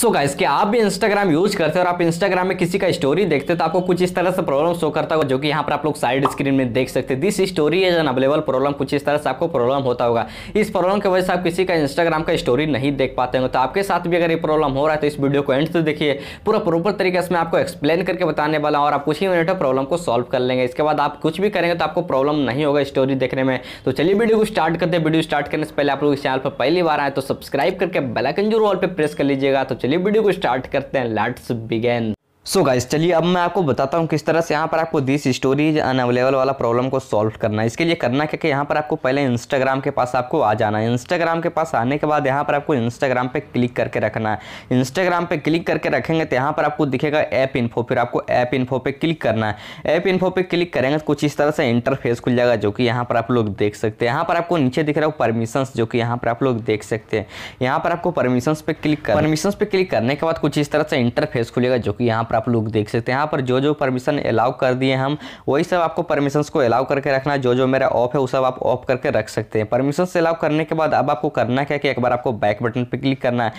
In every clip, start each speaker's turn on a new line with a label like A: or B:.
A: सो so इसके आप भी इंस्टाग्राम यूज करते हो और आप इंस्टाग्राम में किसी का स्टोरी देखते हो तो आपको कुछ इस तरह से प्रॉब्लम शो करता होगा जो कि यहाँ पर आप लोग साइड स्क्रीन में देख सकते हैं this story is unavailable problem कुछ इस तरह से आपको प्रॉब्लम होता होगा इस प्रॉब्लम की वजह से आप किसी का इंस्टाग्राम का स्टोरी नहीं देख पाते हो तो आपके साथ भी अगर ये प्रॉब्लम हो रहा है तो इस वीडियो को एंड से देखिए पूरा प्रॉपर तरीके से मैं आपको एक्सप्लेन करके बताने वाला हूँ और आप कुछ ही मिनट प्रॉब्लम को सॉल्व कर लेंगे इसके बाद आप कुछ भी करेंगे तो आपको प्रॉब्लम नहीं होगा स्टोरी देखने में तो चलिए वीडियो को स्टार्ट करते हैं वीडियो स्टार्ट करने से पहले आप लोग इस चैनल पर पहली बार आए तो सब्सक्राइब करके बेलाइकन जरूर ऑल पर प्रेस कर लीजिएगा तो चलिए वीडियो को स्टार्ट करते हैं लेट्स बिगेन सो गाइस चलिए अब मैं आपको बताता हूँ किस तरह से यहाँ पर आपको दिस स्टोरीज अनअवेलेबल वाला प्रॉब्लम को सॉल्व करना है इसके लिए करना क्या कि यहाँ पर आपको पहले इंस्टाग्राम के पास आपको आ जाना है इंस्टाग्राम के पास आने के बाद यहाँ पर आपको इंस्टाग्राम पे क्लिक करके रखना है इंस्टाग्राम पे क्लिक करके रखेंगे तो यहाँ पर आपको दिखेगा ऐप इन्फो फिर आपको ऐप इन्फो पे क्लिक करना है ऐप इन्फो पे क्लिक करेंगे तो कुछ इस तरह से इंटरफेस खुल जाएगा जो कि यहाँ पर आप लोग देख सकते हैं यहाँ पर आपको नीचे दिख रहा हो परमिशंस जो कि यहाँ पर आप लोग देख सकते हैं यहाँ पर आपको परमिशंस पे क्लिक कर परमिशंस पे क्लिक करने के बाद कुछ इस तरह से इंटरफेस खुलेगा जो कि यहाँ पर पर आप लोग देख सकते हैं यहाँ पर जो जो परमिशन अलाउ कर दिए हम वही सब आपको परमिशन को अलाउ करके रखना जो जो मेरा ऑफ है वो सब आप ऑफ करके रख सकते हैं परमिशन अलाउ करने के बाद अब आपको करना क्या कि एक बार आपको बैक बटन पर क्लिक करना है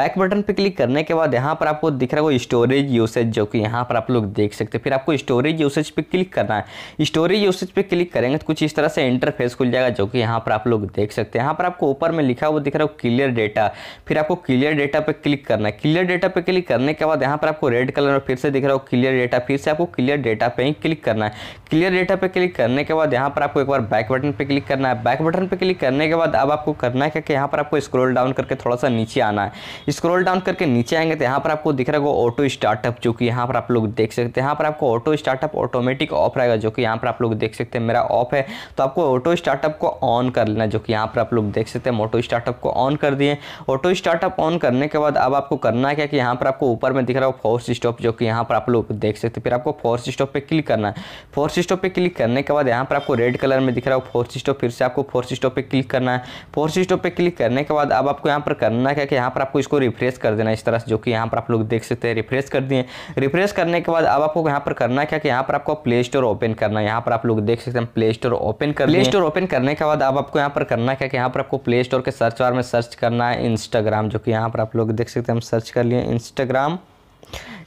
A: बैक बटन पर क्लिक करने के बाद यहाँ पर आपको दिख रहा है स्टोरेज यूसेज जो कि यहाँ पर आप लोग देख सकते हैं फिर आपको स्टोरेज यूसेज पर क्लिक करना है स्टोरेज यूसेज पर क्लिक करेंगे तो कुछ इस तरह से इंटरफेस खुल जाएगा जो कि यहाँ पर आप लोग देख सकते हैं यहाँ पर आपको ऊपर में लिखा हुआ दिख रहा है क्लियर डेटा फिर आपको क्लियर डेटा पर क्लिक करना है क्लियर डेटा पर क्लिक करने के बाद यहाँ पर आपको रेड कलर और फिर से दिख रहा हो क्लियर डेटा फिर से आपको क्लियर डेटा पे ही क्लिक करना है क्लियर डेटा पे क्लिक करने के बाद यहाँ पर आपको एक बार बैक बटन पे क्लिक करना है बैक बटन पे क्लिक करने के बाद अब आपको करना है कि यहाँ पर आपको स्क्रॉल डाउन करके थोड़ा सा नीचे आना है स्क्रॉल डाउन करके नीचे आएंगे तो यहाँ पर आपको दिख रहा होगा ऑटो स्टार्टअप जो कि यहाँ पर आप लोग देख सकते हैं यहाँ पर आपको ऑटो स्टार्टअप ऑटोमेटिक ऑफ रहेगा जो कि यहाँ पर आप लोग देख सकते हैं मेरा ऑफ है तो आपको ऑटो स्टार्टअप को ऑन कर लेना जो कि यहाँ पर आप लोग देख सकते हैं ऑटो स्टार्टअप को ऑन कर दिए ऑटो स्टार्टअप ऑन करने के बाद अब आपको करना है क्या कि यहाँ पर आपको ऊपर में दिख रहा हो फोर्स स्टॉप जो जो कि यहाँ पर आप लोग देख सकते हैं फिर आपको फोर्स स्टॉप पे क्लिक करना है फोर्स स्टॉप पे क्लिक करने के बाद यहाँ पर आपको रेड कलर में दिख रहा है फोर्स स्टॉप फिर से आपको फोर्स स्टॉप पे क्लिक करना है फोर्स स्टॉप पे क्लिक करने के बाद अब आपको यहाँ पर करना क्या कि यहाँ पर आपको इसको रिफ्रेश कर देना इस तरह से जो कि यहाँ पर आप लोग देख सकते हैं रिफ्रेश कर दिए रिफ्रेश करने के बाद अब आपको यहाँ पर करना क्या कि यहाँ पर आपको प्ले स्टोर ओपन करना है यहाँ पर आप लोग देख सकते हैं प्ले स्टोर ओपन कर प्ले स्टोर ओपन करने के बाद अब आपको यहाँ पर करना क्या कि यहाँ पर आपको प्ले स्टोर के सर्च बार में सर्च करना है इंस्टाग्राम जो कि यहाँ पर आप लोग देख सकते हैं हम सर्च कर लिए इंस्टाग्राम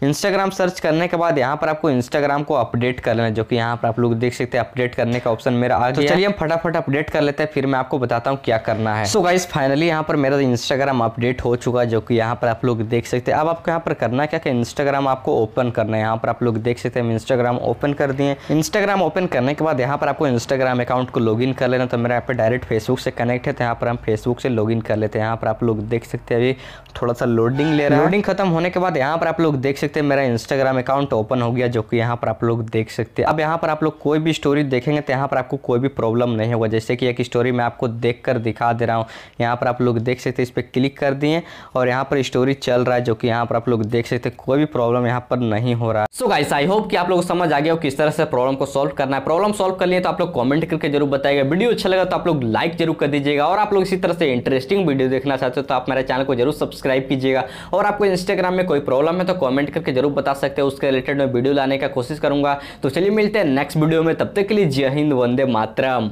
A: इंस्टाग्राम सर्च करने के बाद यहाँ पर आपको इंस्टाग्राम को अपडेट कर लेना जो कि यहाँ पर आप लोग देख सकते हैं अपडेट करने का ऑप्शन मेरा आ गया तो चलिए हम फटाफट अपडेट कर लेते हैं फिर मैं आपको बताता हूँ क्या करना है सो गाइज फाइनली यहाँ पर मेरा इंस्टाग्राम अपडेट हो चुका जो कि यहाँ पर आप लोग देख सकते हैं अब आपको यहाँ पर करना क्या क्या इंस्टाग्राम आपको ओपन करना है यहाँ पर आप लोग देख सकते हैं इंस्टाग्राम ओपन कर दिए इंस्टाग्राम ओपन करने के बाद यहाँ पर आपको इंस्टाग्राम अकाउंट को लॉग कर लेना तो मेरा यहाँ पर डायरेक्ट फेसबुक से कनेक्ट है तो यहाँ पर हम फेसबुक से लॉग कर लेते हैं यहाँ पर आप लोग देख सकते हैं अभी थोड़ा सा लोडिंग ले रहा है लोडिंग खत्म होने के बाद यहाँ पर आप लोग देख सकते लेते हैं मेरा इंस्टाग्राम अकाउंट ओपन हो गया जो कि यहाँ पर आप लोग देख सकते हैं अब यहाँ पर आप लोग कोई भी स्टोरी देखेंगे तो यहाँ पर आपको कोई भी प्रॉब्लम नहीं होगा जैसे कि एक स्टोरी मैं आपको देख दिखा दे रहा हूँ यहाँ पर आप लोग देख सकते हैं इस पर क्लिक कर दिए और यहाँ पर स्टोरी चल रहा है जो कि यहाँ पर आप लोग देख सकते हैं कोई भी प्रॉब्लम यहाँ पर नहीं हो रहा है सो गाइस आई होप कि आप लोग समझ आ गया हो किस तरह से प्रॉब्लम को सॉल्व करना है प्रॉब्लम सॉल्व कर लिए तो आप लोग कॉमेंट करके जरूर बताएगा वीडियो अच्छा लगा तो आप लोग लाइक जरूर कर दीजिएगा और आप लोग इसी तरह से इंटरेस्टिंग वीडियो देखना चाहते हो तो आप मेरे चैनल को जरूर सब्सक्राइब कीजिएगा और आपको इंस्टाग्राम में कोई प्रॉब्लम है तो कॉमेंट कर करके जरूर बता सकते हैं उसके रिलेटेड में वीडियो लाने का कोशिश करूंगा तो चलिए मिलते हैं नेक्स्ट वीडियो में तब तक के लिए जय हिंद वंदे मातरम